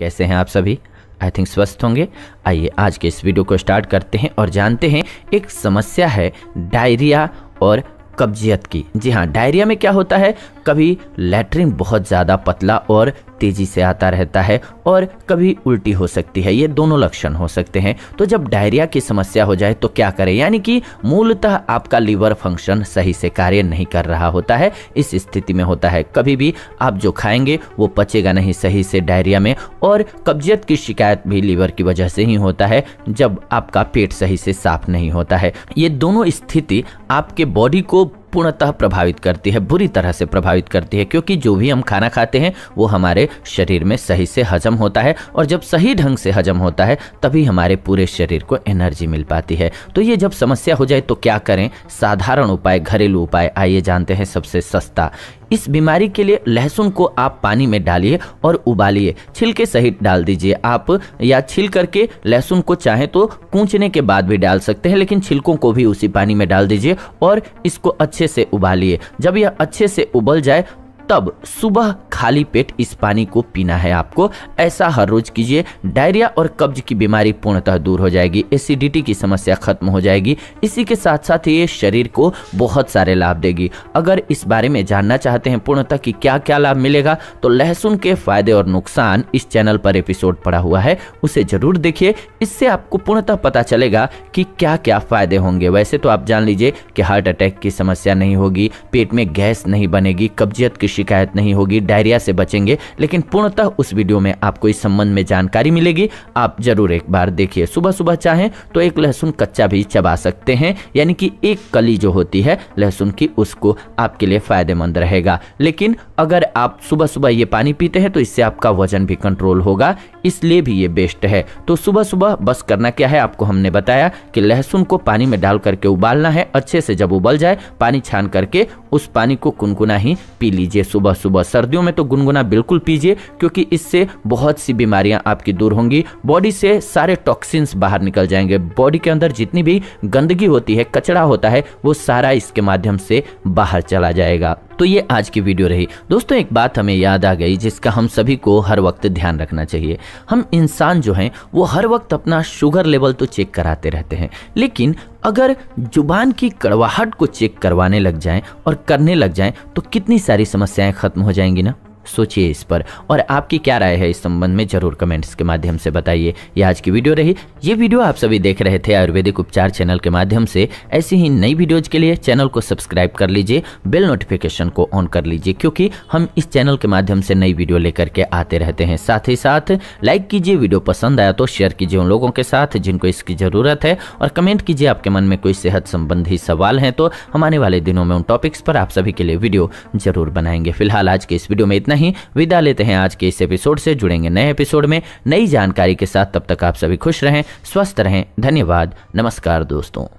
कैसे हैं आप सभी आई थिंक स्वस्थ होंगे आइए आज के इस वीडियो को स्टार्ट करते हैं और जानते हैं एक समस्या है डायरिया और कब्जियत की जी हाँ डायरिया में क्या होता है कभी लेटरिन बहुत ज़्यादा पतला और तेज़ी से आता रहता है और कभी उल्टी हो सकती है ये दोनों लक्षण हो सकते हैं तो जब डायरिया की समस्या हो जाए तो क्या करें यानी कि मूलतः आपका लीवर फंक्शन सही से कार्य नहीं कर रहा होता है इस स्थिति में होता है कभी भी आप जो खाएंगे वो पचेगा नहीं सही से डायरिया में और कब्जियत की शिकायत भी लीवर की वजह से ही होता है जब आपका पेट सही से साफ नहीं होता है ये दोनों स्थिति आपके बॉडी को पूर्णतः प्रभावित करती है बुरी तरह से प्रभावित करती है क्योंकि जो भी हम खाना खाते हैं वो हमारे शरीर में सही से हजम होता है और जब सही ढंग से हजम होता है तभी हमारे पूरे शरीर को एनर्जी मिल पाती है तो ये जब समस्या हो जाए तो क्या करें साधारण उपाय घरेलू उपाय आइए जानते हैं सबसे सस्ता इस बीमारी के लिए लहसुन को आप पानी में डालिए और उबालिए छिलके सहित डाल दीजिए आप या छिल करके लहसुन को चाहे तो कूचने के बाद भी डाल सकते हैं लेकिन छिलकों को भी उसी पानी में डाल दीजिए और इसको अच्छे अच्छे से उबालिए जब यह अच्छे से उबल जाए तब सुबह खाली पेट इस पानी को पीना है आपको ऐसा हर रोज कीजिए डायरिया और कब्ज की बीमारी पूर्णतः दूर हो जाएगी एसिडिटी की समस्या खत्म हो जाएगी इसी के साथ साथ ये शरीर को बहुत सारे लाभ देगी अगर इस बारे में जानना चाहते हैं पूर्णतः कि क्या क्या लाभ मिलेगा तो लहसुन के फायदे और नुकसान इस चैनल पर एपिसोड पड़ा हुआ है उसे जरूर देखिए इससे आपको पूर्णतः पता चलेगा कि क्या क्या फायदे होंगे वैसे तो आप जान लीजिए कि हार्ट अटैक की समस्या नहीं होगी पेट में गैस नहीं बनेगी कब्जियत की शिकायत नहीं होगी डायरिया क्रिया से बचेंगे लेकिन पूर्णतः उस वीडियो में आपको इस संबंध में जानकारी मिलेगी आप जरूर एक बार देखिए सुबह सुबह चाहें तो एक लहसुन कच्चा भी चबा सकते हैं यानी कि एक कली जो होती है लहसुन की उसको आपके लिए फ़ायदेमंद रहेगा लेकिन अगर आप सुबह सुबह ये पानी पीते हैं तो इससे आपका वजन भी कंट्रोल होगा इसलिए भी ये बेस्ट है तो सुबह सुबह बस करना क्या है आपको हमने बताया कि लहसुन को पानी में डाल करके उबालना है अच्छे से जब उबल जाए पानी छान करके उस पानी को गुनगुना ही पी लीजिए सुबह सुबह सर्दियों में तो गुनगुना बिल्कुल पीजिए क्योंकि इससे बहुत सी बीमारियां आपकी दूर होंगी बॉडी से सारे टॉक्सिन्स बाहर निकल जाएंगे बॉडी के अंदर जितनी भी गंदगी होती है कचरा होता है वो सारा इसके माध्यम से बाहर चला जाएगा तो ये आज की वीडियो रही दोस्तों एक बात हमें याद आ गई जिसका हम सभी को हर वक्त ध्यान रखना चाहिए हम इंसान जो हैं वो हर वक्त अपना शुगर लेवल तो चेक कराते रहते हैं लेकिन अगर जुबान की कड़वाहट को चेक करवाने लग जाएं और करने लग जाएं तो कितनी सारी समस्याएं खत्म हो जाएंगी ना सोचिए इस पर और आपकी क्या राय है इस संबंध में जरूर कमेंट्स के माध्यम से बताइए ये आज की वीडियो रही ये वीडियो आप सभी देख रहे थे आयुर्वेदिक उपचार चैनल के माध्यम से ऐसी ही नई वीडियोज के लिए चैनल को सब्सक्राइब कर लीजिए बेल नोटिफिकेशन को ऑन कर लीजिए क्योंकि हम इस चैनल के माध्यम से नई वीडियो लेकर के आते रहते हैं साथ ही साथ लाइक कीजिए वीडियो पसंद आया तो शेयर कीजिए उन लोगों के साथ जिनको इसकी ज़रूरत है और कमेंट कीजिए आपके मन में कोई सेहत संबंधी सवाल हैं तो हम आने वाले दिनों में उन टॉपिक्स पर आप सभी के लिए वीडियो जरूर बनाएंगे फिलहाल आज के इस वीडियो में इतना ही विदा लेते हैं आज के इस एपिसोड से जुड़ेंगे नए एपिसोड में नई जानकारी के साथ तब तक आप सभी खुश रहें स्वस्थ रहें धन्यवाद नमस्कार दोस्तों